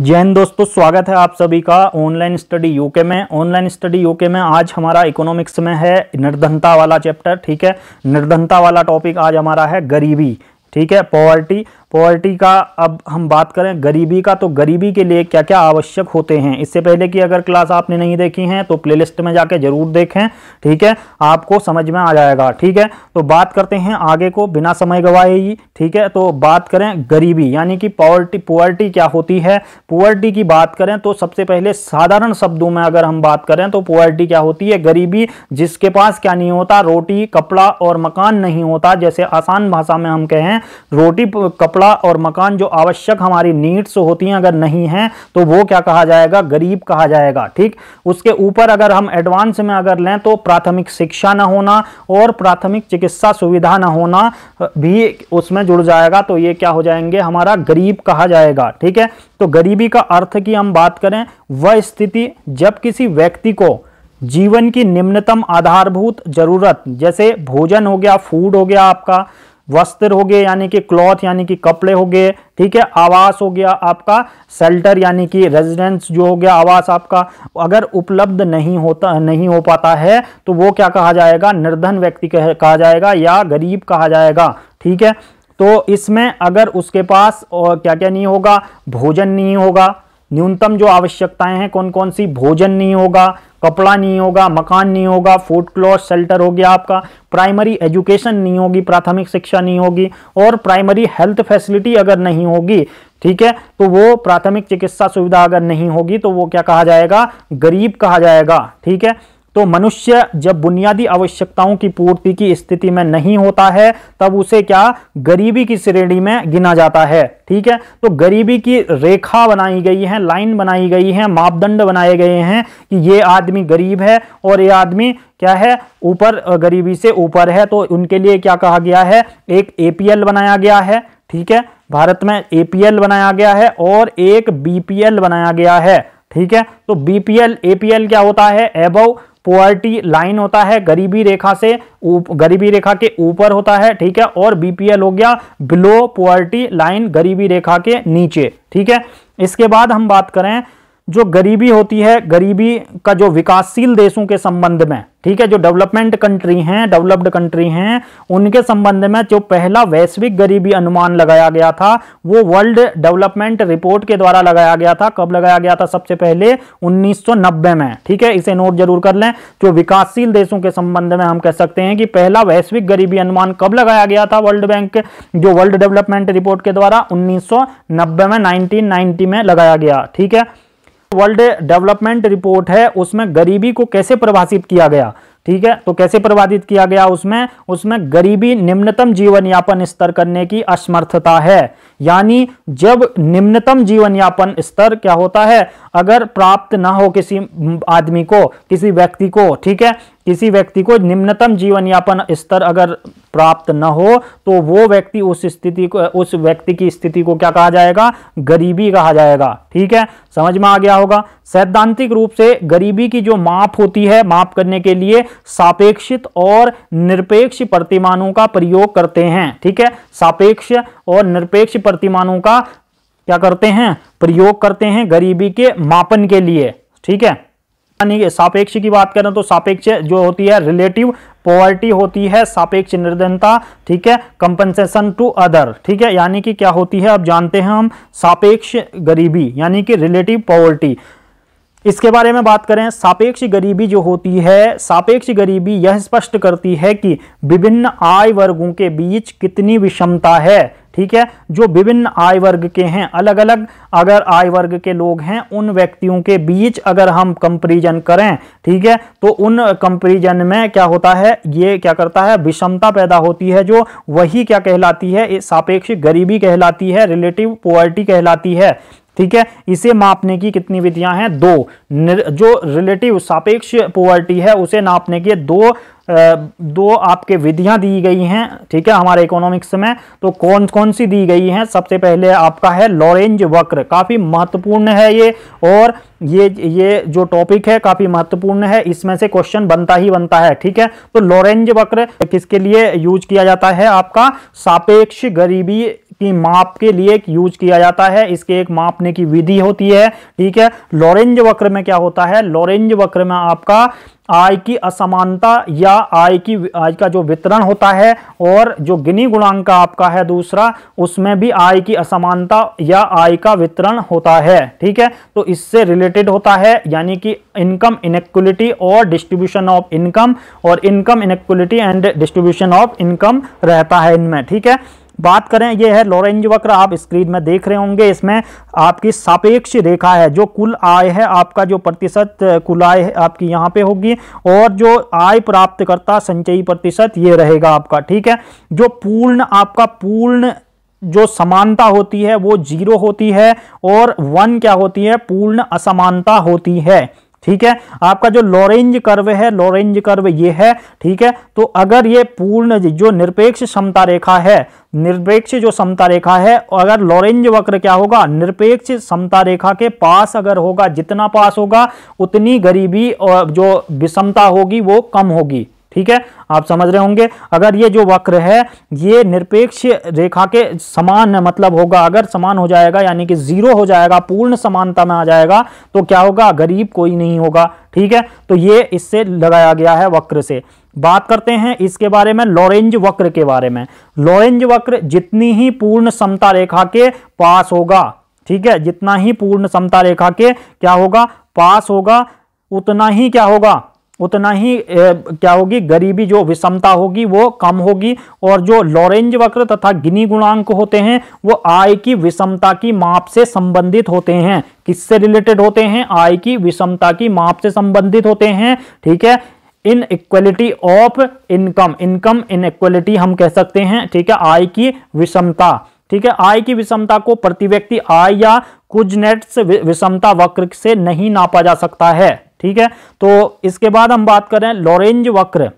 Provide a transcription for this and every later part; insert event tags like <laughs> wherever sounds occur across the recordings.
जैन दोस्तों स्वागत है आप सभी का ऑनलाइन स्टडी यूके में ऑनलाइन स्टडी यूके में आज हमारा इकोनॉमिक्स में है निर्धनता वाला चैप्टर ठीक है निर्धनता वाला टॉपिक आज हमारा है गरीबी ठीक है पॉवर्टी पॉवर्टी का अब हम बात करें गरीबी का तो गरीबी के लिए क्या क्या आवश्यक होते हैं इससे पहले कि अगर क्लास आपने नहीं देखी है तो प्लेलिस्ट में जाके जरूर देखें ठीक है आपको समझ में आ जाएगा ठीक है तो बात करते हैं आगे को बिना समय गवाए ही ठीक है तो बात करें गरीबी यानी कि पॉवर्टी पॉवर्टी क्या होती है पॉवर्टी की बात करें तो सबसे पहले साधारण शब्दों में अगर हम बात करें तो पॉवर्टी क्या होती है गरीबी जिसके पास क्या नहीं होता रोटी कपड़ा और मकान नहीं होता जैसे आसान भाषा में हम कहें रोटी कपड़ा कपड़ा और मकान जो आवश्यक हमारी नीड्स होती हैं अगर नहीं है तो वो क्या कहा जाएगा गरीब कहा जाएगा ठीक उसके ऊपर अगर हम एडवांस में अगर लें तो प्राथमिक शिक्षा ना होना और प्राथमिक चिकित्सा सुविधा ना होना भी उसमें जुड़ जाएगा तो ये क्या हो जाएंगे हमारा गरीब कहा जाएगा ठीक है तो गरीबी का अर्थ की हम बात करें वह स्थिति जब किसी व्यक्ति को जीवन की निम्नतम आधारभूत जरूरत जैसे भोजन हो गया फूड हो गया आपका वस्त्र हो गए यानी कि क्लॉथ यानी कि कपड़े हो गए ठीक है आवास हो गया आपका शेल्टर यानी कि रेजिडेंस जो हो गया आवास आपका अगर उपलब्ध नहीं होता नहीं हो पाता है तो वो क्या कहा जाएगा निर्धन व्यक्ति कहा जाएगा या गरीब कहा जाएगा ठीक है तो इसमें अगर उसके पास क्या क्या नहीं होगा भोजन नहीं होगा न्यूनतम जो आवश्यकताएं हैं कौन कौन सी भोजन नहीं होगा कपड़ा नहीं होगा मकान नहीं होगा फूड क्लॉथ शेल्टर हो गया आपका प्राइमरी एजुकेशन नहीं होगी प्राथमिक शिक्षा नहीं होगी और प्राइमरी हेल्थ फैसिलिटी अगर नहीं होगी ठीक है तो वो प्राथमिक चिकित्सा सुविधा अगर नहीं होगी तो वो क्या कहा जाएगा गरीब कहा जाएगा ठीक है तो मनुष्य जब बुनियादी आवश्यकताओं की पूर्ति की स्थिति में नहीं होता है तब उसे क्या गरीबी की श्रेणी में गिना जाता है ठीक है तो गरीबी की रेखा बनाई गई है लाइन बनाई गई है मापदंड बनाए गए हैं कि ये आदमी गरीब है और ये आदमी क्या है ऊपर गरीबी से ऊपर है तो उनके लिए क्या कहा गया है एक ए बनाया गया है ठीक है भारत में ए बनाया गया है और एक बीपीएल बनाया गया है ठीक है तो बीपीएल एपीएल क्या होता है एबव पोअर्टी लाइन होता है गरीबी रेखा से गरीबी रेखा के ऊपर होता है ठीक है और बीपीएल हो गया बिलो पोअर्टी लाइन गरीबी रेखा के नीचे ठीक है इसके बाद हम बात करें जो गरीबी होती है गरीबी का जो विकासशील देशों के संबंध में ठीक है जो डेवलपमेंट कंट्री हैं डेवलप्ड कंट्री हैं उनके संबंध में जो पहला वैश्विक गरीबी अनुमान लगाया गया था वो वर्ल्ड डेवलपमेंट रिपोर्ट के द्वारा लगाया गया था कब लगाया गया था सबसे पहले 1990 में ठीक है इसे नोट जरूर कर लें जो विकासशील देशों के संबंध में हम कह सकते हैं कि पहला वैश्विक गरीबी अनुमान कब लगाया गया था वर्ल्ड बैंक जो वर्ल्ड डेवलपमेंट रिपोर्ट के द्वारा उन्नीस में नाइनटीन में लगाया गया ठीक है वर्ल्ड डेवलपमेंट रिपोर्ट है उसमें गरीबी को कैसे प्रभाषित किया गया ठीक है तो कैसे प्रभावित किया गया उसमें उसमें गरीबी निम्नतम जीवन यापन स्तर करने की असमर्थता है यानी जब निम्नतम जीवन यापन स्तर क्या होता है अगर प्राप्त ना हो किसी आदमी को किसी व्यक्ति को ठीक है किसी व्यक्ति को निम्नतम जीवन यापन स्तर अगर प्राप्त न हो तो वो व्यक्ति उस स्थिति को उस व्यक्ति की स्थिति को क्या कहा जाएगा गरीबी कहा जाएगा ठीक है समझ में आ गया होगा सैद्धांतिक रूप से गरीबी की जो माप होती है माप करने के लिए सापेक्षित और निरपेक्ष प्रतिमानों का प्रयोग करते हैं ठीक है सापेक्ष और निरपेक्ष प्रतिमानों का क्या करते हैं प्रयोग करते हैं गरीबी के मापन के लिए ठीक है यानी सापेक्ष की बात करें तो सापेक्ष जो होती है रिलेटिव पॉवर्टी होती है सापेक्ष निर्धनता ठीक है कंपनसेशन टू अदर ठीक है यानी कि क्या होती है अब जानते हैं हम सापेक्ष गरीबी यानी कि रिलेटिव पॉवर्टी इसके बारे में बात करें सापेक्ष गरीबी जो होती है सापेक्ष गरीबी यह स्पष्ट करती है कि विभिन्न आय वर्गों के बीच कितनी विषमता है ठीक है जो विभिन्न आय वर्ग के हैं अलग अलग अगर आय वर्ग के लोग हैं उन व्यक्तियों के बीच अगर हम कंपेरिजन करें ठीक है तो उन कंपेरिजन में क्या होता है ये क्या करता है विषमता पैदा होती है जो वही क्या कहलाती है सापेक्ष गरीबी कहलाती है रिलेटिव पोवर्टी कहलाती है ठीक है इसे मापने की कितनी विधियां हैं दो जो रिलेटिव सापेक्ष पोवर्टी है उसे नापने के दो दो आपके विधियां दी गई हैं ठीक है हमारे इकोनॉमिक्स में तो कौन कौन सी दी गई हैं सबसे पहले आपका है लॉरेंज वक्र काफ़ी महत्वपूर्ण है ये और ये ये जो टॉपिक है काफ़ी महत्वपूर्ण है इसमें से क्वेश्चन बनता ही बनता है ठीक है तो लॉरेंज वक्र किसके लिए यूज किया जाता है आपका सापेक्ष गरीबी इसकी माप के लिए एक यूज किया जाता है इसके एक मापने की विधि होती है ठीक है लॉरेंज वक्र में क्या होता है लॉरेंज वक्र में आपका आय की असमानता या आय की आय का जो वितरण होता है और जो गिनी गुणांक आपका है दूसरा उसमें भी आय की असमानता या आय का वितरण होता है ठीक है तो इससे रिलेटेड होता है यानी कि इनकम इनक्वलिटी और डिस्ट्रीब्यूशन ऑफ इनकम और income inequality and distribution of income रहता है इनमें ठीक है बात करें यह है लॉरेंज वक्र आप स्क्रीन में देख रहे होंगे इसमें आपकी सापेक्ष रेखा है जो कुल आय है आपका जो प्रतिशत कुल आय आपकी यहाँ पे होगी और जो आय प्राप्त करता संचयी प्रतिशत ये रहेगा आपका ठीक है जो पूर्ण आपका पूर्ण जो समानता होती है वो जीरो होती है और वन क्या होती है पूर्ण असमानता होती है ठीक है आपका जो लॉरेंज कर्व है लॉरेंज कर्व ये है ठीक है तो अगर ये पूर्ण जो निरपेक्ष क्षमता रेखा है निरपेक्ष जो समता रेखा है अगर लॉरेंज वक्र क्या होगा निरपेक्ष समता रेखा के पास अगर होगा जितना पास होगा उतनी गरीबी और जो विषमता होगी वो कम होगी ठीक है आप समझ रहे होंगे अगर ये जो वक्र है ये निरपेक्ष रेखा के समान मतलब होगा अगर समान हो जाएगा यानी कि जीरो हो जाएगा पूर्ण समानता में आ जाएगा तो क्या होगा गरीब कोई नहीं होगा ठीक है तो ये इससे लगाया गया है वक्र से बात करते हैं इसके बारे में लॉरेंज वक्र के बारे में लॉरेंज वक्र जितनी ही पूर्ण समता रेखा के पास होगा ठीक है जितना ही पूर्ण समता रेखा के क्या होगा पास होगा उतना ही क्या होगा उतना ही ए, क्या होगी गरीबी जो विषमता होगी वो कम होगी और जो लॉरेंज वक्र तथा गिनी गुणांक होते हैं वो आय की विषमता की माप से संबंधित होते हैं किससे रिलेटेड होते हैं आय की विषमता की माप से संबंधित होते हैं ठीक है inequality of income income inequality हम कह सकते हैं ठीक है आय की विषमता ठीक है आय की विषमता को प्रति व्यक्ति आय या कुछ नेट विषमता वक्र से नहीं नापा जा सकता है ठीक है तो इसके बाद हम बात करें लॉरेंज वक्र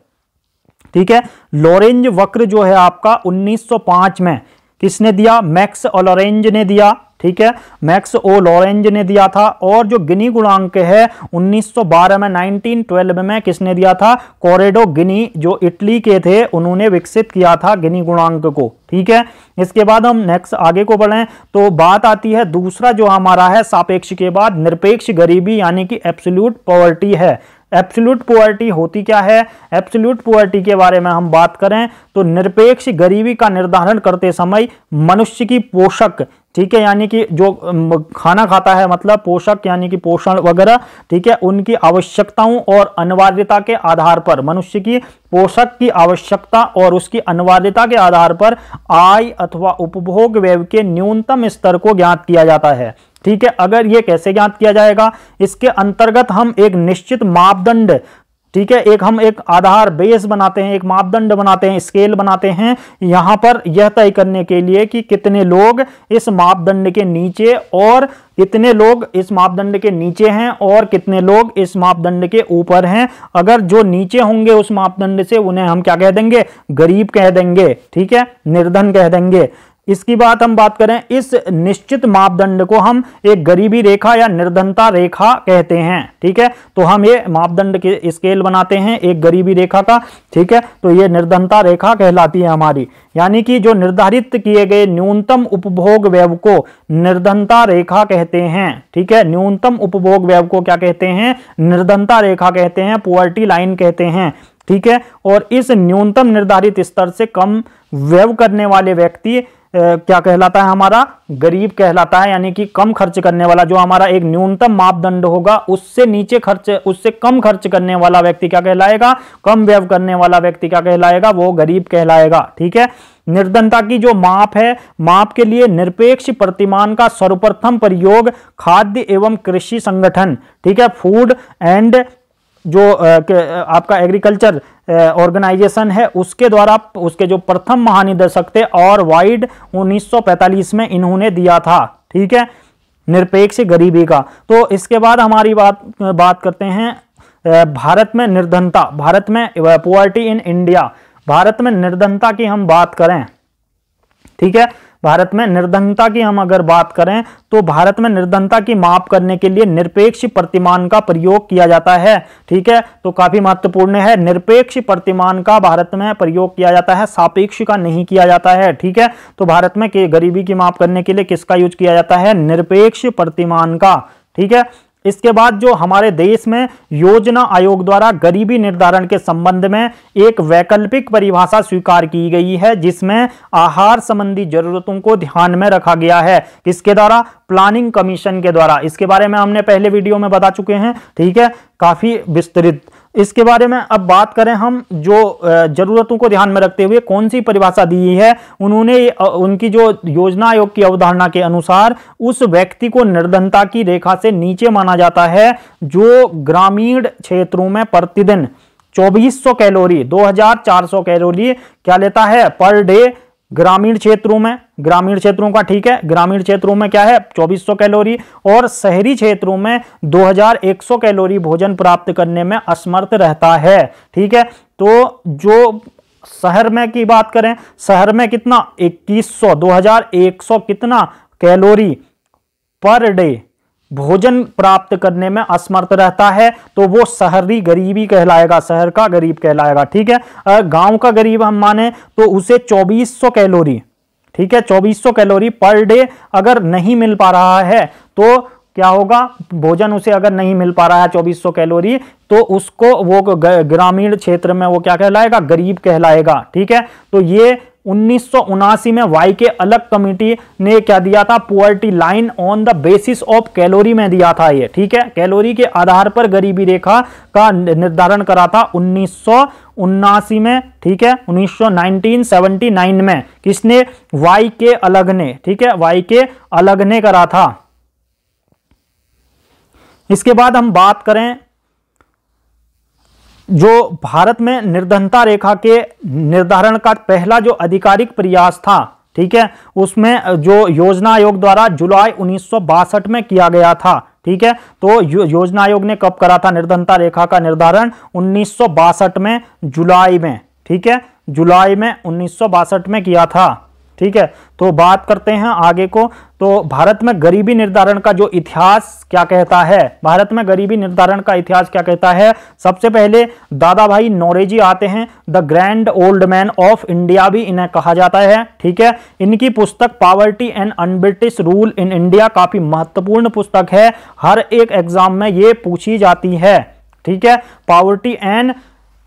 ठीक है लॉरेंज वक्र जो है आपका 1905 में किसने दिया मैक्स ओलोरेंज ने दिया ठीक है मैक्स ओ लॉरेंज ने दिया था और जो गिनी गुणांक है 1912 में 1912 में किसने दिया था कोरेडो गिनी जो इटली के थे उन्होंने विकसित किया था गिनी गुणांक को ठीक है इसके बाद हम नेक्स्ट आगे को बढ़े तो बात आती है दूसरा जो हमारा है सापेक्ष के बाद निरपेक्ष गरीबी यानी कि एब्सोल्यूट पॉवर्टी है एप्सुलूट पुअर्टी होती क्या है एप्सुलूट पुअर्टी के बारे में हम बात करें तो निरपेक्ष गरीबी का निर्धारण करते समय मनुष्य की पोषक ठीक है यानी कि जो खाना खाता है मतलब पोषक यानी कि पोषण वगैरह ठीक है उनकी आवश्यकताओं और अनिवार्यता के आधार पर मनुष्य की पोषक की आवश्यकता और उसकी अनिवार्यता के आधार पर आय अथवा उपभोग व्यय के न्यूनतम स्तर को ज्ञात किया जाता है ठीक है अगर ये कैसे ज्ञात किया जाएगा इसके अंतर्गत हम एक निश्चित मापदंड ठीक है एक हम एक आधार बेस बनाते हैं एक मापदंड बनाते हैं स्केल बनाते हैं यहां पर यह तय करने के लिए कि कितने लोग इस मापदंड के नीचे और कितने लोग इस मापदंड के नीचे हैं और कितने लोग इस मापदंड के ऊपर हैं अगर जो नीचे होंगे उस मापदंड से उन्हें हम क्या कह देंगे गरीब कह देंगे ठीक है निर्धन कह देंगे इसकी बात हम बात करें इस निश्चित मापदंड को हम एक गरीबी रेखा या निर्धनता रेखा कहते हैं ठीक है तो हम ये मापदंड के स्केल बनाते हैं एक गरीबी रेखा का ठीक है तो ये निर्धनता रेखा कहलाती है हमारी यानी कि जो निर्धारित किए गए न्यूनतम उपभोग व्यव को निर्धनता रेखा कहते हैं ठीक है न्यूनतम उपभोग व्यव को क्या कहते हैं निर्धनता रेखा कहते हैं पुअर्टी लाइन कहते हैं ठीक है और इस न्यूनतम निर्धारित स्तर से कम व्यव करने वाले व्यक्ति क्या कहलाता है हमारा गरीब कहलाता है यानी कि कम खर्च करने वाला जो हमारा एक न्यूनतम मापदंड होगा उससे नीचे खर्च उससे कम खर्च करने वाला व्यक्ति क्या कहलाएगा कम व्यव करने वाला व्यक्ति क्या कहलाएगा वो गरीब कहलाएगा ठीक है निर्धनता की जो माप है माप के लिए निरपेक्ष प्रतिमान का सर्वप्रथम प्रयोग खाद्य एवं कृषि संगठन ठीक है फूड एंड जो आपका एग्रीकल्चर ऑर्गेनाइजेशन है उसके द्वारा उसके जो प्रथम महानिदेशक थे और वाइड 1945 में इन्होंने दिया था ठीक है निरपेक्ष गरीबी का तो इसके बाद हमारी बात बात करते हैं भारत में निर्धनता भारत में पुअर्टी इन इंडिया भारत में निर्धनता की हम बात करें ठीक है भारत में निर्धनता की हम अगर बात करें तो भारत में निर्धनता की माप करने के लिए निरपेक्ष प्रतिमान का प्रयोग किया जाता है ठीक है तो काफी महत्वपूर्ण है निरपेक्ष प्रतिमान का भारत में प्रयोग किया जाता है सापेक्ष का नहीं किया जाता है ठीक है तो भारत में गरीबी की माप करने के लिए किसका यूज किया जाता है निरपेक्ष प्रतिमान का ठीक है इसके बाद जो हमारे देश में योजना आयोग द्वारा गरीबी निर्धारण के संबंध में एक वैकल्पिक परिभाषा स्वीकार की गई है जिसमें आहार संबंधी जरूरतों को ध्यान में रखा गया है किसके द्वारा प्लानिंग कमीशन के द्वारा इसके बारे में हमने पहले वीडियो में बता चुके हैं ठीक है काफी विस्तृत इसके बारे में अब बात करें हम जो जरूरतों को ध्यान में रखते हुए कौन सी परिभाषा दी है उन्होंने उनकी जो योजना आयोग की अवधारणा के अनुसार उस व्यक्ति को निर्धनता की रेखा से नीचे माना जाता है जो ग्रामीण क्षेत्रों में प्रतिदिन 2400 कैलोरी 2400 कैलोरी क्या लेता है पर डे ग्रामीण क्षेत्रों में ग्रामीण क्षेत्रों का ठीक है ग्रामीण क्षेत्रों में क्या है 2400 कैलोरी और शहरी क्षेत्रों में 2100 कैलोरी भोजन प्राप्त करने में असमर्थ रहता है ठीक है तो जो शहर में की बात करें शहर में कितना 2100 2100 कितना कैलोरी पर डे भोजन प्राप्त करने में असमर्थ रहता है तो वो शहरी गरीबी कहलाएगा शहर का गरीब कहलाएगा ठीक है गांव का गरीब हम माने तो उसे 2400 कैलोरी ठीक है 2400 कैलोरी पर डे अगर नहीं मिल पा रहा है तो क्या होगा भोजन उसे अगर नहीं मिल पा रहा है 2400 कैलोरी तो उसको वो ग्रामीण क्षेत्र में वो क्या कहलाएगा गरीब कहलाएगा ठीक है तो ये उन्नीस में वाई के अलग कमिटी ने क्या दिया था poverty line on the basis of calorie में दिया था ये ठीक है कैलोरी के आधार पर गरीबी रेखा का निर्धारण करा था उन्नीस उन्नासी में ठीक है 1979 में किसने वाई के अलग ने ठीक है वाई के अलग ने करा था इसके बाद हम बात करें जो भारत में निर्धनता रेखा के निर्धारण का पहला जो आधिकारिक प्रयास था ठीक है उसमें जो योजना आयोग द्वारा जुलाई उन्नीस में किया गया था ठीक है तो यो, योजना आयोग ने कब करा था निर्धनता रेखा का निर्धारण उन्नीस में जुलाई में ठीक है जुलाई में उन्नीस में किया था ठीक है तो बात करते हैं आगे को तो भारत में गरीबी निर्धारण का जो इतिहास क्या कहता है भारत में गरीबी निर्धारण का इतिहास क्या कहता है सबसे पहले दादा भाई नौरेजी आते हैं the grand old man of India भी इन्हें कहा जाता है ठीक है इनकी पुस्तक poverty and unBritish rule in India काफी महत्वपूर्ण पुस्तक है हर एक एग्जाम में ये पूछी जाती है ठीक है poverty and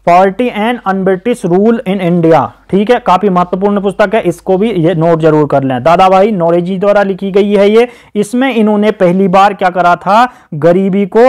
party and unBritish rule in India ठीक है काफी महत्वपूर्ण पुस्तक है इसको भी ये नोट जरूर कर लें दादा भाई नौरेजी द्वारा लिखी गई है ये इसमें इन्होंने पहली बार क्या करा था गरीबी को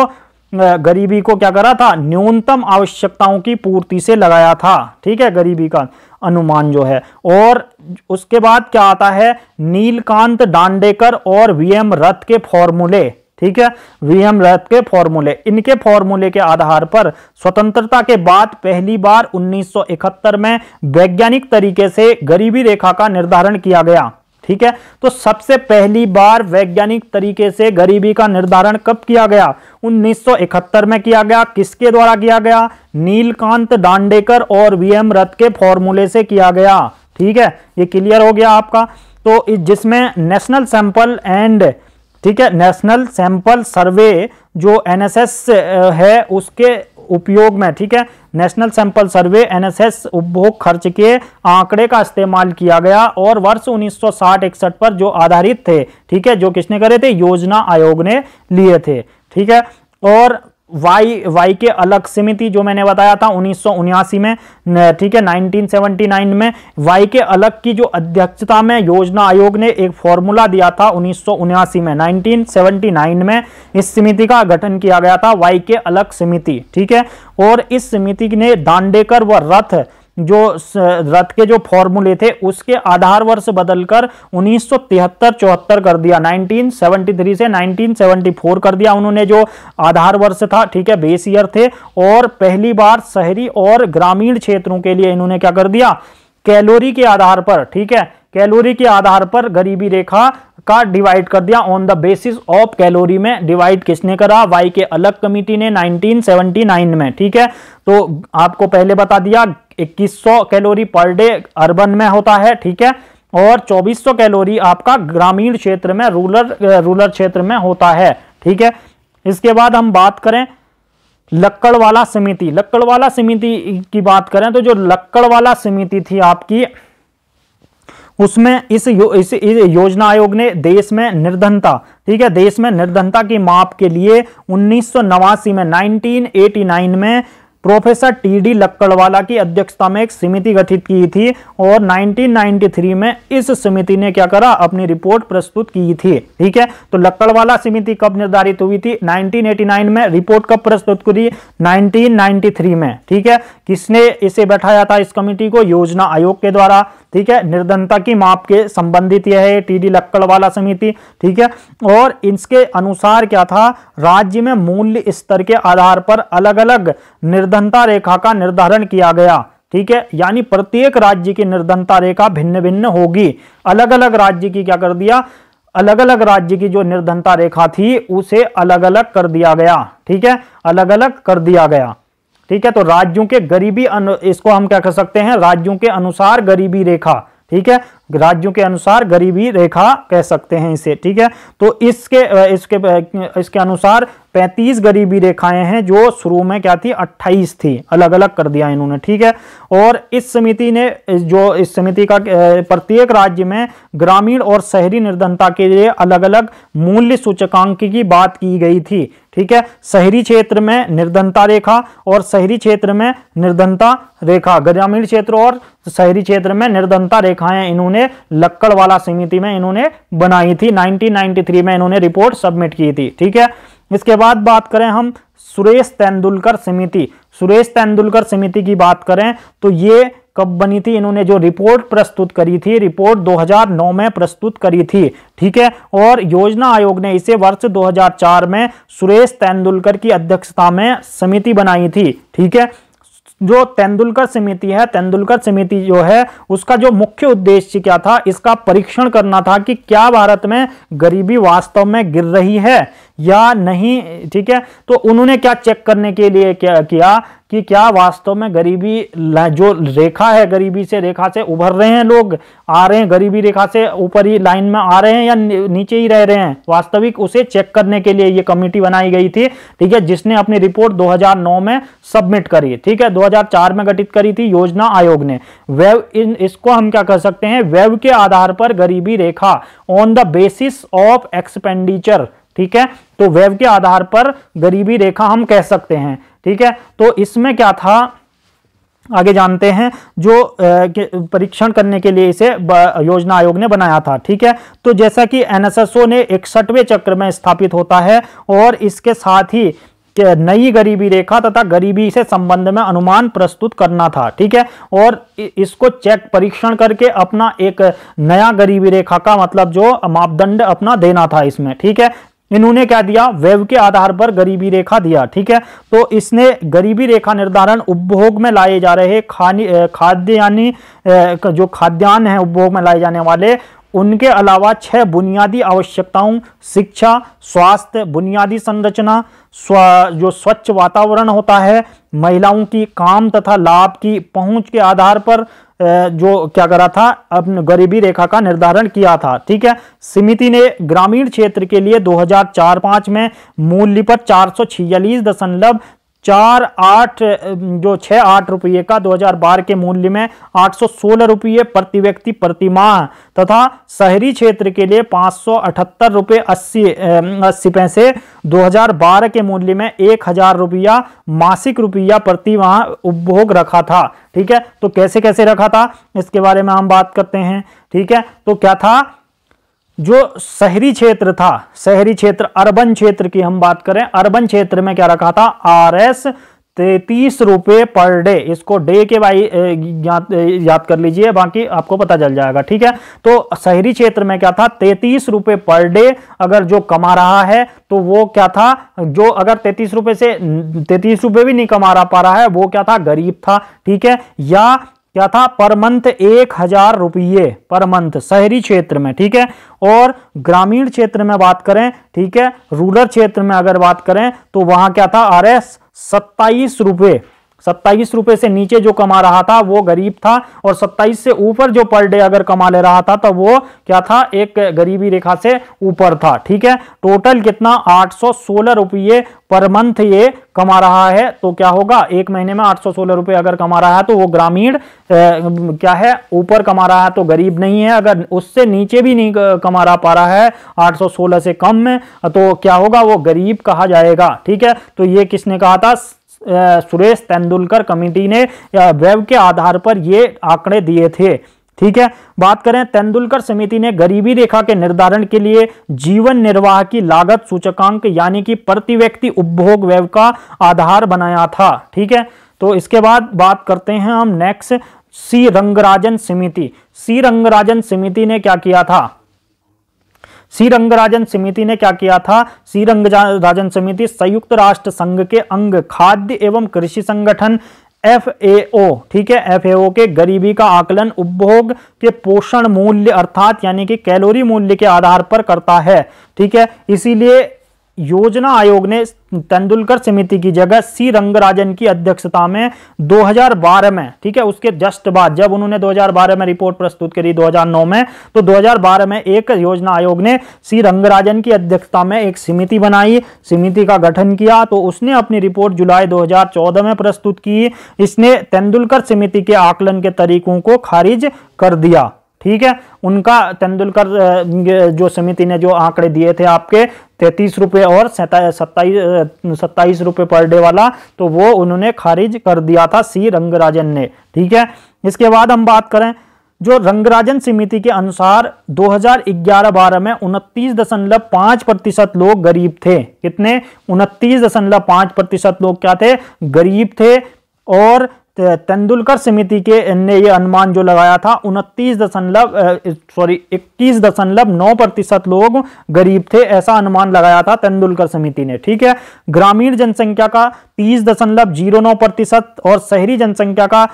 गरीबी को क्या करा था न्यूनतम आवश्यकताओं की पूर्ति से लगाया था ठीक है गरीबी का अनुमान जो है और उसके बाद क्या आता है नीलकांत डांडेकर और वीएम रथ के फॉर्मूले ठीक है वीएम रथ के फॉर्मूले इनके फॉर्मूले के आधार पर स्वतंत्रता के बाद पहली बार 1971 में वैज्ञानिक तरीके से गरीबी रेखा का निर्धारण किया गया ठीक है तो सबसे पहली बार वैज्ञानिक तरीके से गरीबी का निर्धारण कब किया गया 1971 में किया गया किसके द्वारा किया गया नीलकांत दांडेकर और वीएम रथ के फॉर्मूले से किया गया ठीक है ये क्लियर हो गया आपका तो जिसमें नेशनल सैंपल एंड ठीक है नेशनल सैंपल सर्वे जो एनएसएस है उसके उपयोग में ठीक है नेशनल सैंपल सर्वे एनएसएस उपभोग खर्च के आंकड़े का इस्तेमाल किया गया और वर्ष 1960 सौ पर जो आधारित थे ठीक है जो किसने करे थे योजना आयोग ने लिए थे ठीक है और वाई वाई के अलग समिति जो मैंने बताया था उन्नीस में ठीक है 1979 में वाई के अलग की जो अध्यक्षता में योजना आयोग ने एक फॉर्मूला दिया था उन्नीस में 1979 में इस समिति का गठन किया गया था वाई के अलग समिति ठीक है और इस समिति ने दांडेकर व रथ जो रथ के जो फॉर्मूले थे उसके आधार वर्ष बदलकर 1973-74 कर दिया 1973 से 1974 कर दिया उन्होंने जो आधार वर्ष था ठीक है बेस ईयर थे और पहली बार शहरी और ग्रामीण क्षेत्रों के लिए इन्होंने क्या कर दिया कैलोरी के आधार पर ठीक है कैलोरी के आधार पर गरीबी रेखा का डिवाइड कर दिया on the basis of calorie में डिवाइड किसने करा वाई के अलग कमिटी ने 1979 में ठीक है तो आपको पहले बता दिया 2100 कैलोरी पर डे अर्बन में होता है ठीक है और 2400 कैलोरी आपका ग्रामीण क्षेत्र में रूरल रूरल क्षेत्र में होता है ठीक है इसके बाद हम बात करें लक्कड़वाला समिति लक्कड़वाला समिति की बात करें तो जो लक्कड़वाला समिति थी आपकी उसमें इस यो, इस योजना आयोग ने देश में निर्धनता ठीक है देश में निर्धनता की माप के लिए उन्नीस में 1989 में प्रोफेसर टी डी लक्कड़वाला की अध्यक्षता में एक समिति गठित की थी और 1993 में इस समिति ने क्या करा अपनी रिपोर्ट प्रस्तुत की थी ठीक है तो लक्कड़वाला समिति कब निर्धारित हुई थी 1989 में रिपोर्ट कब प्रस्तुत करी 1993 में ठीक है किसने इसे बैठाया था इस कमेटी को योजना आयोग के द्वारा ठीक है निर्धनता की माप के संबंधित यह है टी डी लक्कड़वाला समिति ठीक है और इसके अनुसार क्या था राज्य में मूल्य स्तर के आधार पर अलग अलग निर्धन निर्धनता रेखा का निर्धारण किया गया ठीक है यानी प्रत्येक राज्य की निर्धनता रेखा भिन्न भिन्न होगी अलग अलग राज्य की क्या कर दिया अलग अलग राज्य की जो निर्धनता रेखा थी उसे अलग अलग कर दिया गया ठीक है अलग अलग कर दिया गया ठीक है तो राज्यों के गरीबी अनु... इसको हम क्या कर सकते हैं राज्यों के अनुसार गरीबी रेखा ठीक है राज्यों के अनुसार गरीबी रेखा कह सकते हैं इसे ठीक है तो इसके इसके इसके अनुसार 35 गरीबी रेखाएं हैं जो शुरू में क्या थी 28 थी अलग अलग कर दिया इन्होंने ठीक है और इस समिति ने जो इस समिति का प्रत्येक राज्य में ग्रामीण और शहरी निर्धनता के लिए अलग अलग मूल्य सूचकांक की बात की गई थी ठीक है शहरी क्षेत्र में निर्धनता रेखा और शहरी क्षेत्र में निर्धनता रेखा ग्रामीण क्षेत्र और शहरी क्षेत्र में निर्धनता रेखाएं इन्होंने लक्कड़ वाला समिति में इन्होंने बनाई थी 1993 में इन्होंने रिपोर्ट सबमिट की थी ठीक है इसके बाद बात करें हम सुरेश तेंदुलकर समिति सुरेश तेंदुलकर समिति की बात करें तो ये कब बनी थी इन्होंने जो रिपोर्ट प्रस्तुत करी थी रिपोर्ट 2009 में प्रस्तुत करी थी ठीक है और योजना आयोग ने इसे वर्ष 2004 में सुरेश तेंदुलकर की अध्यक्षता में समिति बनाई थी ठीक है जो तेंदुलकर समिति है तेंदुलकर समिति जो है उसका जो मुख्य उद्देश्य क्या था इसका परीक्षण करना था कि क्या भारत में गरीबी वास्तव में गिर रही है या नहीं ठीक है तो उन्होंने क्या चेक करने के लिए क्या किया कि क्या वास्तव में गरीबी जो रेखा है गरीबी से रेखा से उभर रहे हैं लोग आ रहे हैं गरीबी रेखा से ऊपर ही लाइन में आ रहे हैं या नीचे ही रह रहे हैं वास्तविक उसे चेक करने के लिए ये कमेटी बनाई गई थी ठीक है जिसने अपनी रिपोर्ट 2009 में सबमिट करी ठीक है 2004 में गठित करी थी योजना आयोग ने वेब इन इसको हम क्या कर सकते हैं वेब के आधार पर गरीबी रेखा on the basis of expenditure ठीक है तो वेब के आधार पर गरीबी रेखा हम कह सकते हैं ठीक है तो इसमें क्या था आगे जानते हैं जो परीक्षण करने के लिए इसे योजना आयोग ने बनाया था ठीक है तो जैसा कि एनएसएसओ ने इकसठवें चक्र में स्थापित होता है और इसके साथ ही नई गरीबी रेखा तथा गरीबी से संबंध में अनुमान प्रस्तुत करना था ठीक है और इसको चेक परीक्षण करके अपना एक नया गरीबी रेखा का मतलब जो मापदंड अपना देना था इसमें ठीक है इन्होंने क्या दिया वेव के आधार पर गरीबी रेखा दिया ठीक है तो इसने गरीबी रेखा निर्धारण उपभोग में लाए जा रहे खानी खाद्य यानी जो खाद्यान्न है उपभोग में लाए जाने वाले उनके अलावा छह बुनियादी आवश्यकताओं शिक्षा स्वास्थ्य बुनियादी संरचना स्व जो स्वच्छ वातावरण होता है महिलाओं की काम तथा लाभ की पहुंच के आधार पर जो क्या करा था अपने गरीबी रेखा का निर्धारण किया था ठीक है समिति ने ग्रामीण क्षेत्र के लिए 2004-5 में मूल्य पर चार दशमलव चार आठ जो छः आठ रुपये का 2012 के मूल्य में आठ सौ सोलह रुपये प्रति व्यक्ति प्रतिमाह तथा शहरी क्षेत्र के लिए पाँच सौ अठहत्तर रुपये अस्सी अस्सी पैसे 2012 के मूल्य में एक हजार रुपया मासिक रुपया प्रति माह उपभोग रखा था ठीक है तो कैसे कैसे रखा था इसके बारे में हम बात करते हैं ठीक है तो क्या था जो शहरी क्षेत्र था शहरी क्षेत्र अर्बन क्षेत्र की हम बात करें अर्बन क्षेत्र में क्या रखा था आर एस तैतीस रुपये पर डे इसको डे के बाई याद याद कर लीजिए बाकी आपको पता चल जाएगा ठीक है तो शहरी क्षेत्र में क्या था तैतीस रुपये पर डे अगर जो कमा रहा है तो वो क्या था जो अगर तैतीस रुपये से तैतीस रुपये भी नहीं कमा रहा पा रहा है वो क्या था गरीब था ठीक है या क्या था पर मंथ एक हजार रुपये पर मंथ शहरी क्षेत्र में ठीक है और ग्रामीण क्षेत्र में बात करें ठीक है रूरल क्षेत्र में अगर बात करें तो वहां क्या था आर एस सत्ताईस रुपये सत्ताईस रुपए से नीचे जो कमा रहा था वो गरीब था और सत्ताईस से ऊपर जो पर डे अगर कमा ले रहा था तो वो क्या था एक गरीबी रेखा से ऊपर था ठीक है टोटल कितना आठ सौ सोलह रुपये पर मंथ ये कमा रहा है तो क्या होगा एक महीने में आठ सौ सोलह रुपये अगर कमा रहा है तो वो ग्रामीण क्या है ऊपर कमा रहा है तो गरीब नहीं है अगर उससे नीचे भी नहीं कमा रहा पा रहा है आठ सौ सोलह से कम में तो क्या होगा वो गरीब कहा जाएगा ठीक है तो ये किसने कहा था सुरेश तेंदुलकर कमेटी ने वेब के आधार पर ये आंकड़े दिए थे ठीक है बात करें तेंदुलकर समिति ने गरीबी रेखा के निर्धारण के लिए जीवन निर्वाह की लागत सूचकांक यानी कि प्रति व्यक्ति उपभोग व्यव का आधार बनाया था ठीक है तो इसके बाद बात करते हैं हम नेक्स्ट सी रंगराजन समिति सी रंगराजन समिति ने क्या किया था सी रंगराजन समिति ने क्या किया था सी रंगराजन समिति संयुक्त राष्ट्र संघ के अंग खाद्य एवं कृषि संगठन एफ ठीक है एफ के गरीबी का आकलन उपभोग के पोषण मूल्य अर्थात यानी कि कैलोरी मूल्य के आधार पर करता है ठीक है इसीलिए योजना आयोग ने तेंदुलकर समिति की जगह सी रंगराजन की अध्यक्षता में 2012 में ठीक है उसके जस्ट बाद जब उन्होंने 2012 में रिपोर्ट प्रस्तुत करी 2009 में तो 2012 में एक योजना आयोग ने सी रंगराजन की अध्यक्षता में एक समिति बनाई समिति का गठन किया तो उसने अपनी रिपोर्ट जुलाई 2014 में प्रस्तुत की इसने तेंदुलकर समिति के आकलन के तरीकों को खारिज कर दिया ठीक है उनका तेंदुलकर जो समिति ने जो आंकड़े दिए थे आपके तैतीस रुपये और सत्ताईस सत्ताईस रुपये पर डे वाला तो वो उन्होंने खारिज कर दिया था सी रंगराजन ने ठीक है इसके बाद हम बात करें जो रंगराजन समिति के अनुसार 2011-12 में उनतीस दशमलव पाँच प्रतिशत लोग गरीब थे कितने उनतीस दशमलव पाँच प्रतिशत लोग क्या थे गरीब थे और तेंदुलकर समिति के ने यह अनुमान जो लगाया था उनतीस दशमलव सॉरी इक्कीस दशमलव नौ प्रतिशत लोग गरीब थे ऐसा अनुमान लगाया था तेंदुलकर समिति ने ठीक है ग्रामीण जनसंख्या का तीस दशमलव जीरो नौ प्रतिशत और शहरी जनसंख्या का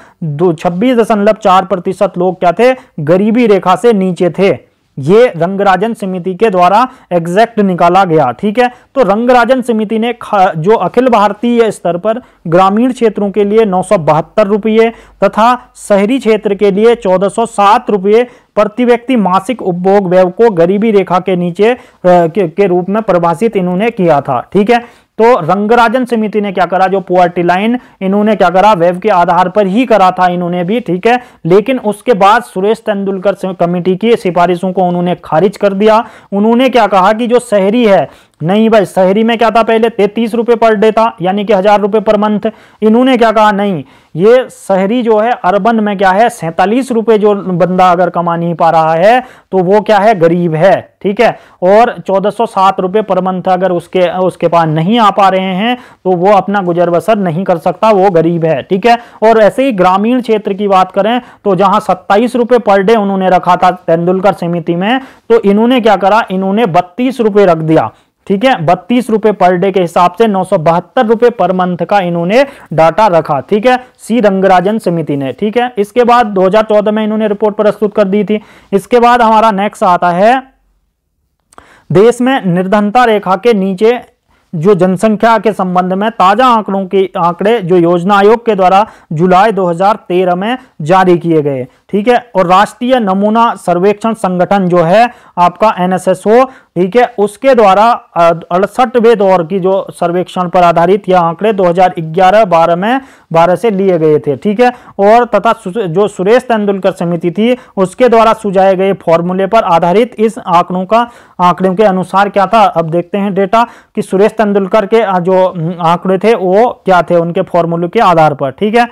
छब्बीस दशमलव चार प्रतिशत लोग क्या थे गरीबी रेखा से नीचे थे ये रंगराजन समिति के द्वारा एग्जैक्ट निकाला गया ठीक है तो रंगराजन समिति ने जो अखिल भारतीय स्तर पर ग्रामीण क्षेत्रों के लिए नौ रुपये तथा शहरी क्षेत्र के लिए चौदह रुपये प्रति व्यक्ति मासिक उपभोग व्यय को गरीबी रेखा के नीचे के, के रूप में परिभाषित इन्होंने किया था ठीक है तो रंगराजन समिति ने क्या करा जो पुअर्टी लाइन इन्होंने क्या करा वेब के आधार पर ही करा था इन्होंने भी ठीक है लेकिन उसके बाद सुरेश तेंदुलकर कमेटी की सिफारिशों को उन्होंने खारिज कर दिया उन्होंने क्या कहा कि जो शहरी है नहीं भाई शहरी में क्या था पहले तैतीस रुपये पर डे था यानी कि हज़ार रुपये पर मंथ इन्होंने क्या कहा नहीं ये शहरी जो है अर्बन में क्या है सैंतालीस रुपये जो बंदा अगर कमा नहीं पा रहा है तो वो क्या है गरीब है ठीक है और चौदह सौ सात रुपये पर मंथ अगर उसके उसके पास नहीं आ पा रहे हैं तो वो अपना गुजर बसर नहीं कर सकता वो गरीब है ठीक है और ऐसे ही ग्रामीण क्षेत्र की बात करें तो जहां सत्ताईस रुपये पर डे उन्होंने रखा था तेंदुलकर समिति में तो इन्होंने क्या करा इन्होंने बत्तीस रुपये रख दिया ठीक है बत्तीस रुपए पर डे के हिसाब से नौ रुपए पर मंथ का इन्होंने डाटा रखा ठीक है सी रंगराजन समिति ने ठीक है इसके बाद 2014 में इन्होंने रिपोर्ट प्रस्तुत कर दी थी इसके बाद हमारा नेक्स्ट आता है देश में निर्धनता रेखा के नीचे जो जनसंख्या के संबंध में ताजा आंकड़ों के आंकड़े जो योजना आयोग के द्वारा जुलाई 2013 में जारी किए गए ठीक है और राष्ट्रीय नमूना सर्वेक्षण संगठन जो है आपका एनएसएसओ ठीक है उसके द्वारा अड़सठवें दौर की जो सर्वेक्षण पर आधारित यह आंकड़े 2011-12 में भारत से लिए गए थे ठीक है और तथा जो सुरेश तेंदुलकर समिति थी उसके द्वारा सुझाए गए फॉर्मूले पर आधारित इस आंकड़ों का आंकड़ों के अनुसार क्या था अब देखते हैं डेटा कि सुरेश तेंदुलकर के जो आंकड़े थे वो क्या थे उनके फॉर्मूले के आधार पर ठीक है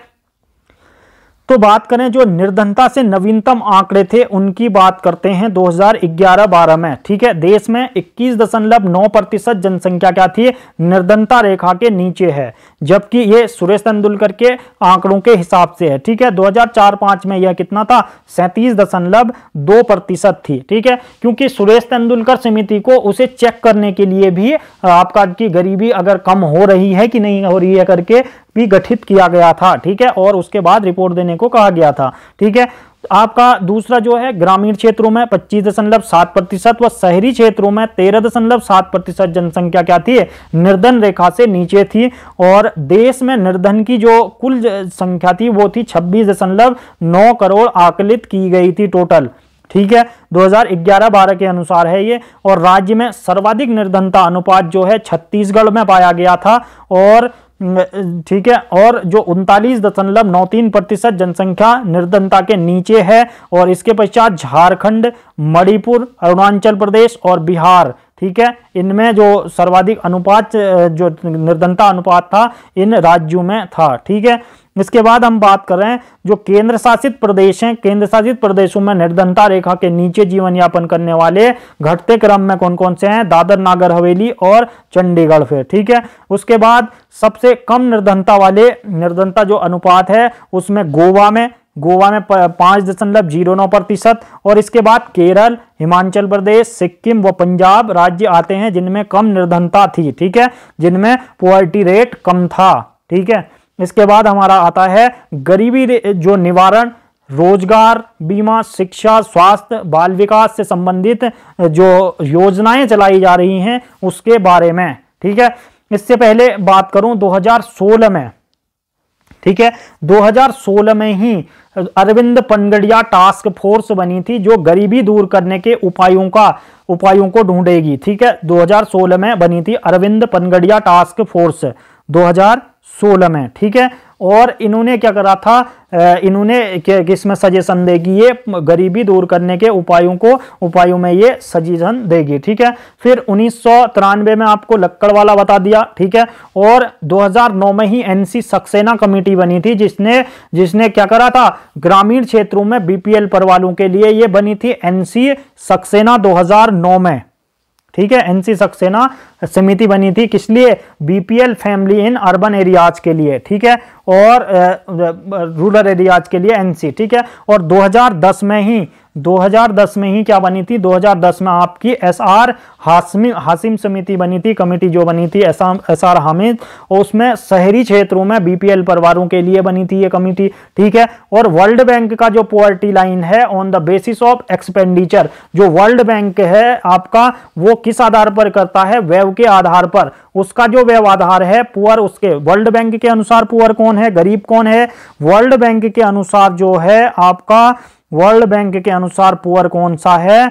तो बात करें जो निर्धनता से नवीनतम आंकड़े थे उनकी बात करते हैं 2011-12 में ठीक है देश में इक्कीस दशमलव नौ प्रतिशत जनसंख्या क्या थी निर्धनता रेखा के नीचे है जबकि ये सुरेश तेंदुलकर के आंकड़ों के हिसाब से है ठीक है 2004-5 में यह कितना था सैंतीस प्रतिशत थी ठीक है क्योंकि सुरेश तेंदुलकर समिति को उसे चेक करने के लिए भी आपका की गरीबी अगर कम हो रही है कि नहीं हो रही है करके भी गठित किया गया था ठीक है और उसके बाद रिपोर्ट देने को कहा गया था ठीक है आपका दूसरा जो है ग्रामीण क्षेत्रों में पच्चीस दशमलव सात प्रतिशत व शहरी क्षेत्रों में तेरह दशमलव सात प्रतिशत जनसंख्या क्या थी निर्धन रेखा से नीचे थी और देश में निर्धन की जो कुल संख्या थी वो थी छब्बीस दशमलव नौ करोड़ आकलित की गई थी टोटल ठीक है 2011-12 के अनुसार है ये और राज्य में सर्वाधिक निर्धनता अनुपात जो है छत्तीसगढ़ में पाया गया था और ठीक है और जो उनतालीस दशमलव नौ तीन प्रतिशत जनसंख्या निर्धनता के नीचे है और इसके पश्चात झारखंड मणिपुर अरुणाचल प्रदेश और बिहार ठीक है इनमें जो सर्वाधिक अनुपात जो निर्धनता अनुपात था इन राज्यों में था ठीक है इसके बाद हम बात कर रहे हैं जो केंद्र शासित प्रदेश हैं केंद्र शासित प्रदेशों में निर्धनता रेखा के नीचे जीवन यापन करने वाले घटते क्रम में कौन कौन से हैं दादर नागर हवेली और चंडीगढ़ फिर ठीक है उसके बाद सबसे कम निर्धनता वाले निर्धनता जो अनुपात है उसमें गोवा में गोवा में पाँच दशमलव जीरो नौ प्रतिशत और इसके बाद केरल हिमाचल प्रदेश सिक्किम व पंजाब राज्य आते हैं जिनमें कम निर्धनता थी ठीक है जिनमें पॉवर्टी रेट कम था ठीक है इसके बाद हमारा आता है गरीबी जो निवारण रोजगार बीमा शिक्षा स्वास्थ्य बाल विकास से संबंधित जो योजनाएं चलाई जा रही हैं उसके बारे में ठीक है इससे पहले बात करूं 2016 में ठीक है 2016 में ही अरविंद पनगड़िया टास्क फोर्स बनी थी जो गरीबी दूर करने के उपायों का उपायों को ढूंढेगी ठीक है 2016 में बनी थी अरविंद पनगड़िया टास्क फोर्स सोलह में ठीक है और इन्होंने क्या करा था इन्होंने किसमें सजेशन देगी ये गरीबी दूर करने के उपायों को उपायों में ये सजेशन देगी ठीक है फिर उन्नीस में आपको लक्कड़ वाला बता दिया ठीक है और 2009 में ही एनसी सक्सेना कमेटी बनी थी जिसने जिसने क्या करा था ग्रामीण क्षेत्रों में बीपीएल पर वालों के लिए ये बनी थी एनसी सक्सेना दो में ठीक है एनसी सक्सेना समिति बनी थी किस लिए BPL family in urban areas के लिए ठीक है और रूरल एरियाज के लिए एनसी ठीक है और 2010 में ही 2010 में ही क्या बनी थी 2010 में आपकी एस आर हासमी हासिम समिति बनी थी कमेटी जो बनी थी एस आर हामिद और उसमें शहरी क्षेत्रों में बीपीएल परिवारों के लिए बनी थी ये कमेटी ठीक है और वर्ल्ड बैंक का जो पॉवर्टी लाइन है on the basis of expenditure जो वर्ल्ड बैंक है आपका वो किस आधार पर करता है वेव वैल्यू के आधार पर उसका जो वेव आधार है पुअर उसके वर्ल्ड बैंक के अनुसार पुअर कौन है गरीब कौन है वर्ल्ड बैंक के अनुसार जो है आपका वर्ल्ड बैंक के अनुसार पुअर कौन सा है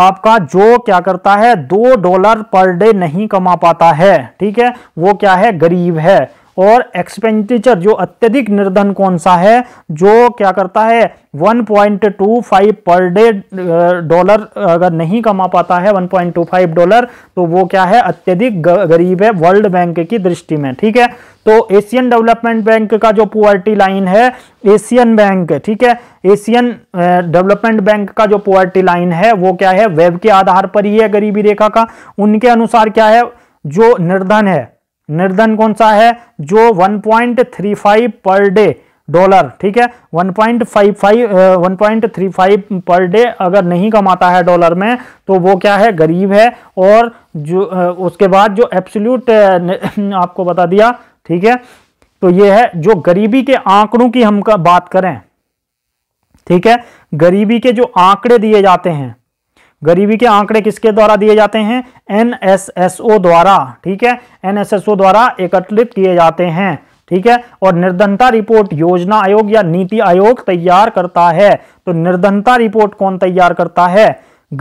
आपका जो क्या करता है दो डॉलर पर डे नहीं कमा पाता है ठीक है वो क्या है गरीब है और एक्सपेंडिचर जो अत्यधिक निर्धन कौन सा है जो क्या करता है 1.25 पर डे डॉलर अगर नहीं कमा पाता है 1.25 डॉलर तो वो क्या है अत्यधिक गरीब है वर्ल्ड बैंक की दृष्टि में ठीक है तो एशियन डेवलपमेंट बैंक का जो पुअर्टी लाइन है एशियन बैंक ठीक है एशियन डेवलपमेंट बैंक का जो पुअर्टी लाइन है वो क्या है वेब के आधार पर ही है गरीबी रेखा का उनके अनुसार क्या है जो निर्धन है निर्धन कौन सा है जो 1.35 पर डे डॉलर ठीक है 1.55 1.35 पर डे अगर नहीं कमाता है डॉलर में तो वो क्या है गरीब है और जो उसके बाद जो एब्सोल्यूट <laughs> आपको बता दिया ठीक है तो ये है जो गरीबी के आंकड़ों की हम बात करें ठीक है गरीबी के जो आंकड़े दिए जाते हैं गरीबी के आंकड़े किसके द्वारा दिए जाते हैं एनएसएसओ द्वारा ठीक है एनएसएसओ द्वारा एकत्रित किए जाते हैं ठीक है और निर्धनता रिपोर्ट योजना आयोग या नीति आयोग तैयार करता है तो निर्धनता रिपोर्ट कौन तैयार करता है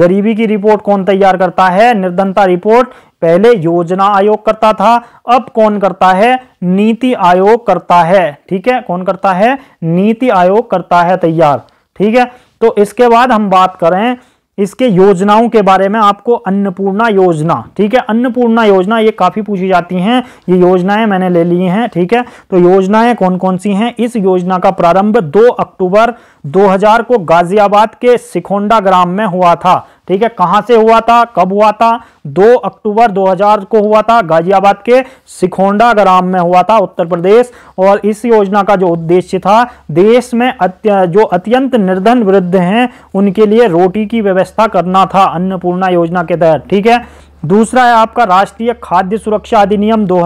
गरीबी की रिपोर्ट कौन तैयार करता है निर्धनता रिपोर्ट पहले योजना आयोग करता था अब कौन करता है नीति आयोग करता है ठीक है कौन करता है नीति आयोग करता है तैयार ठीक है तो इसके बाद हम बात करें इसके योजनाओं के बारे में आपको अन्नपूर्णा योजना ठीक है अन्नपूर्णा योजना ये काफ़ी पूछी जाती हैं ये योजनाएं मैंने ले ली हैं ठीक है तो योजनाएं कौन कौन सी हैं इस योजना का प्रारंभ 2 अक्टूबर 2000 को गाजियाबाद के सिखोंडा ग्राम में हुआ था ठीक है कहां से हुआ था कब हुआ था 2 अक्टूबर 2000 को हुआ था गाजियाबाद के सिखोंडा ग्राम में हुआ था उत्तर प्रदेश और इस योजना का जो उद्देश्य था देश में अत्य, जो अत्यंत निर्धन वृद्ध हैं उनके लिए रोटी की व्यवस्था करना था अन्नपूर्णा योजना के तहत ठीक है दूसरा है आपका राष्ट्रीय खाद्य सुरक्षा अधिनियम दो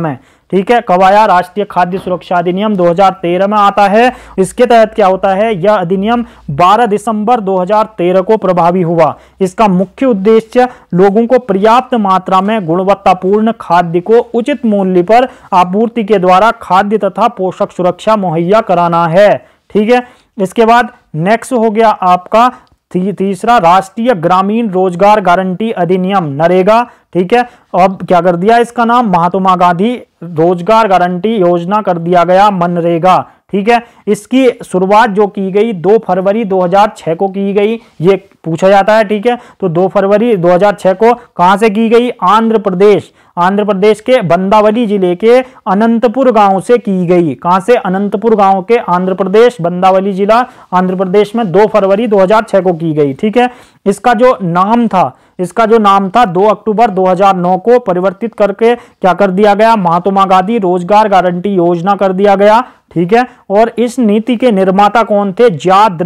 में ठीक है कब आया राष्ट्रीय खाद्य सुरक्षा अधिनियम 2013 में आता है इसके तहत क्या होता है यह अधिनियम 12 दिसंबर 2013 को प्रभावी हुआ इसका मुख्य उद्देश्य लोगों को पर्याप्त मात्रा में गुणवत्तापूर्ण खाद्य को उचित मूल्य पर आपूर्ति के द्वारा खाद्य तथा पोषक सुरक्षा मुहैया कराना है ठीक है इसके बाद नेक्स्ट हो गया आपका तीसरा राष्ट्रीय ग्रामीण रोजगार गारंटी अधिनियम नरेगा ठीक है अब क्या कर दिया इसका नाम महात्मा गांधी रोजगार गारंटी योजना कर दिया गया मनरेगा ठीक है इसकी शुरुआत जो की गई दो फरवरी 2006 को की गई ये पूछा जाता है ठीक है तो दो फरवरी 2006 को कहाँ से की गई आंध्र प्रदेश आंध्र प्रदेश के बंदावली जिले के अनंतपुर गांव से की गई कहाँ से अनंतपुर गांव के आंध्र प्रदेश बंदावली जिला आंध्र प्रदेश में दो फरवरी 2006 को की गई ठीक है इसका जो नाम था इसका जो नाम था 2 अक्टूबर 2009 को परिवर्तित करके क्या कर दिया गया महात्मा गांधी रोजगार गारंटी योजना कर दिया गया ठीक है और इस नीति के निर्माता कौन थे ज्याद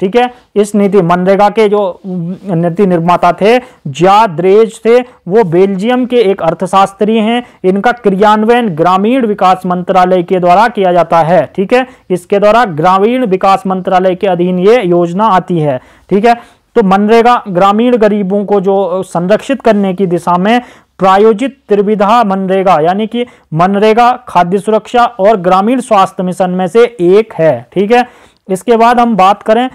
ठीक है इस नीति मनरेगा के जो नीति निर्माता थे जाद्रेज थे वो बेल्जियम के एक अर्थशास्त्री हैं इनका क्रियान्वयन ग्रामीण विकास मंत्रालय के द्वारा किया जाता है ठीक है इसके द्वारा ग्रामीण विकास मंत्रालय के अधीन ये योजना आती है ठीक है तो मनरेगा ग्रामीण गरीबों को जो संरक्षित करने की दिशा में प्रायोजित त्रिविधा मनरेगा यानी कि मनरेगा खाद्य सुरक्षा और ग्रामीण स्वास्थ्य मिशन में से एक है ठीक है इसके बाद हम बात करें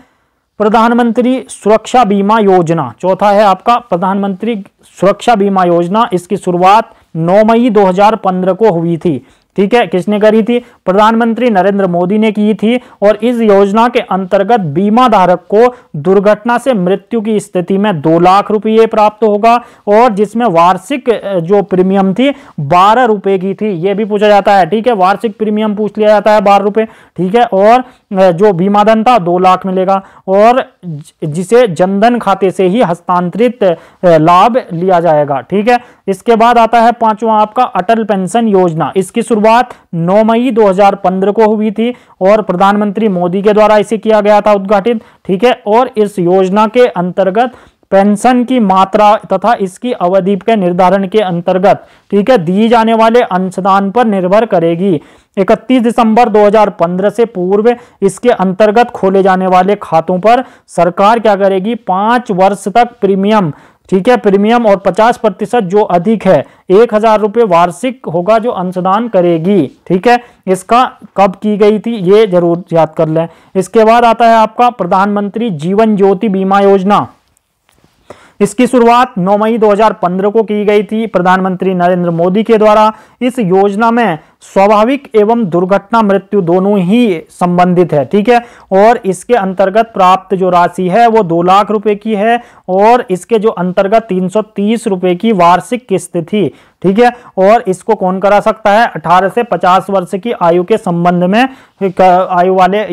प्रधानमंत्री सुरक्षा बीमा योजना चौथा है आपका प्रधानमंत्री सुरक्षा बीमा योजना इसकी शुरुआत 9 मई 2015 को हुई थी ठीक है किसने करी थी प्रधानमंत्री नरेंद्र मोदी ने की थी और इस योजना के अंतर्गत बीमा धारक को दुर्घटना से मृत्यु की स्थिति में दो लाख रुपये प्राप्त होगा और जिसमें वार्षिक जो प्रीमियम थी बारह रुपए की थी ये भी पूछा जाता है ठीक है वार्षिक प्रीमियम पूछ लिया जाता है बारह रुपये ठीक है और जो बीमा धन था दो लाख मिलेगा और जिसे जनधन खाते से ही हस्तांतरित लाभ लिया जाएगा ठीक है इसके बाद आता है पांचवा आपका अटल पेंशन योजना इसकी शुरुआत शुरुआत 9 मई 2015 को हुई थी और प्रधानमंत्री मोदी के द्वारा इसे किया गया था उद्घाटित ठीक है और इस योजना के अंतर्गत पेंशन की मात्रा तथा इसकी अवधि के निर्धारण के अंतर्गत ठीक है दी जाने वाले अंशदान पर निर्भर करेगी 31 दिसंबर 2015 से पूर्व इसके अंतर्गत खोले जाने वाले खातों पर सरकार क्या करेगी पांच वर्ष तक प्रीमियम ठीक है प्रीमियम और 50 प्रतिशत जो अधिक है एक हजार रुपये वार्षिक होगा जो अंशदान करेगी ठीक है इसका कब की गई थी ये जरूर याद कर लें इसके बाद आता है आपका प्रधानमंत्री जीवन ज्योति बीमा योजना इसकी शुरुआत 9 मई 2015 को की गई थी प्रधानमंत्री नरेंद्र मोदी के द्वारा इस योजना में स्वाभाविक एवं दुर्घटना मृत्यु दोनों ही संबंधित है ठीक है और इसके अंतर्गत प्राप्त जो राशि है वो दो लाख रुपए की है और इसके जो अंतर्गत तीन सौ तीस रुपए की वार्षिक किस्त थी ठीक है और इसको कौन करा सकता है अठारह से पचास वर्ष की आयु के संबंध में आयु वाले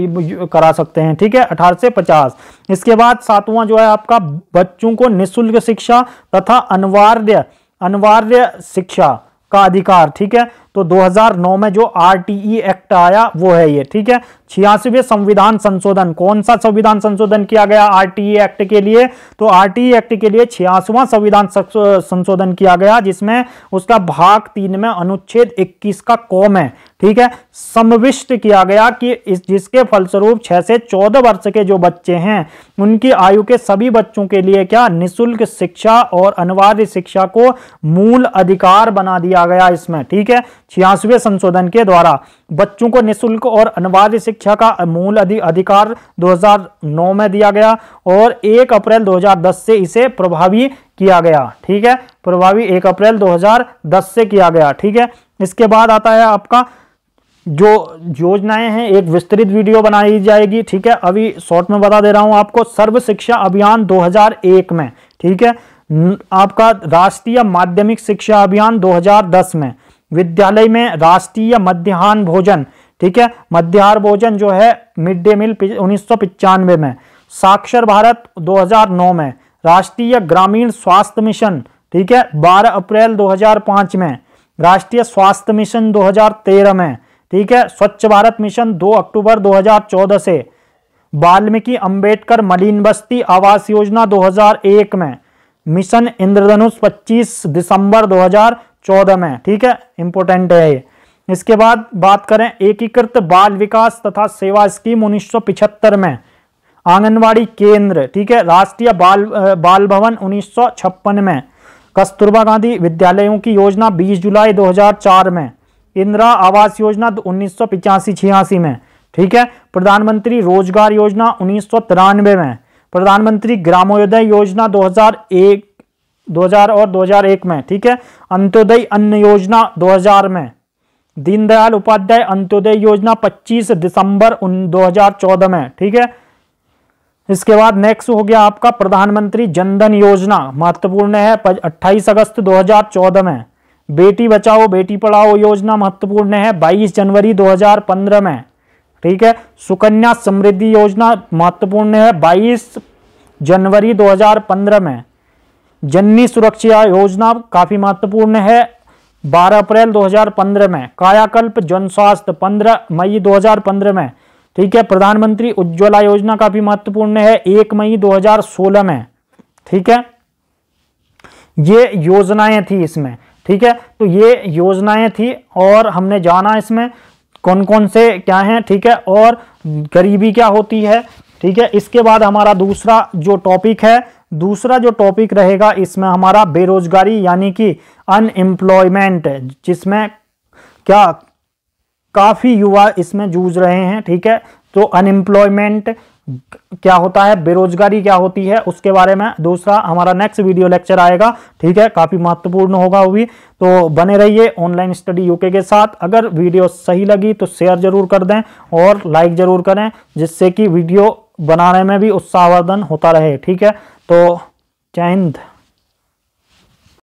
करा सकते हैं ठीक है अठारह से पचास इसके बाद सातवां जो है आपका बच्चों को निःशुल्क शिक्षा तथा अनिवार्य अनिवार्य शिक्षा का अधिकार ठीक है तो 2009 में जो आर एक्ट आया वो है ये ठीक है छियासीवे संविधान संशोधन कौन सा संविधान संशोधन किया गया आर एक्ट के लिए तो आर एक्ट के लिए छियासवा संविधान संशोधन किया गया जिसमें उसका भाग तीन में अनुच्छेद 21 का कौम है ठीक है समविष्ट किया गया कि इस जिसके फलस्वरूप 6 से 14 वर्ष के जो बच्चे हैं उनकी आयु के सभी बच्चों के लिए क्या निशुल्क शिक्षा और अनिवार्य शिक्षा को मूल अधिकार बना दिया गया इसमें ठीक है छियासवें संशोधन के द्वारा बच्चों को निःशुल्क और अनिवार्य शिक्षा का मूल अधिकार 2009 में दिया गया और 1 अप्रैल 2010 से इसे प्रभावी किया गया ठीक है प्रभावी 1 अप्रैल 2010 से किया गया ठीक है इसके बाद आता है आपका जो योजनाएं हैं एक विस्तृत वीडियो बनाई जाएगी ठीक है अभी शॉर्ट में बता दे रहा हूं आपको सर्व शिक्षा अभियान 2001 में ठीक है आपका राष्ट्रीय माध्यमिक शिक्षा अभियान 2010 में विद्यालय में राष्ट्रीय मध्यान्ह भोजन ठीक है मध्यान्ह भोजन जो है मिड डे मील उन्नीस में साक्षर भारत 2009 में राष्ट्रीय ग्रामीण स्वास्थ्य मिशन ठीक है 12 अप्रैल 2005 में राष्ट्रीय स्वास्थ्य मिशन 2013 में ठीक है स्वच्छ भारत मिशन 2 अक्टूबर 2014 से वाल्मीकि अंबेडकर मलिन बस्ती आवास योजना 2001 में मिशन इंद्रधनुष 25 दिसंबर चौदह में ठीक है इंपोर्टेंट है ये इसके बाद बात करें एकीकृत बाल विकास तथा सेवा स्कीम पिछहत्तर में आंगनवाड़ी केंद्र ठीक है राष्ट्रीय बाल बाल भवन छप्पन में कस्तूरबा गांधी विद्यालयों की योजना 20 जुलाई 2004 में इंदिरा आवास योजना उन्नीस सौ पिचासी में ठीक है प्रधानमंत्री रोजगार योजना उन्नीस में प्रधानमंत्री ग्रामोदय योजना एक 2000 और 2001 में ठीक है अंत्योदय अन्न योजना 2000 में दीनदयाल उपाध्याय अंत्योदय योजना 25 दिसंबर 2014 में ठीक है इसके बाद नेक्स्ट हो गया आपका प्रधानमंत्री जनधन योजना महत्वपूर्ण है 28 अगस्त 2014 में बेटी बचाओ बेटी पढ़ाओ योजना महत्वपूर्ण है 22 जनवरी 2015 में ठीक है सुकन्या समृद्धि योजना महत्वपूर्ण है 22 जनवरी 2015 में जननी सुरक्षा योजना काफ़ी महत्वपूर्ण है 12 अप्रैल 2015 में कायाकल्प जन स्वास्थ्य पंद्रह मई 2015 में ठीक है प्रधानमंत्री उज्ज्वला योजना काफ़ी महत्वपूर्ण है एक मई 2016 में ठीक है ये योजनाएं थी इसमें ठीक है तो ये योजनाएं थी और हमने जाना इसमें कौन कौन से क्या हैं ठीक है और गरीबी क्या होती है ठीक है इसके बाद हमारा दूसरा जो टॉपिक है दूसरा जो टॉपिक रहेगा इसमें हमारा बेरोजगारी यानी कि अनएम्प्लॉयमेंट जिसमें क्या काफ़ी युवा इसमें जूझ रहे हैं ठीक है तो अनएम्प्लॉयमेंट क्या होता है बेरोजगारी क्या होती है उसके बारे में दूसरा हमारा नेक्स्ट वीडियो लेक्चर आएगा ठीक है काफ़ी महत्वपूर्ण होगा वो भी तो बने रहिए ऑनलाइन स्टडी यूके के साथ अगर वीडियो सही लगी तो शेयर जरूर कर दें और लाइक जरूर करें जिससे कि वीडियो बनाने में भी उत्साहवर्धन होता रहे ठीक है तो जय हिंद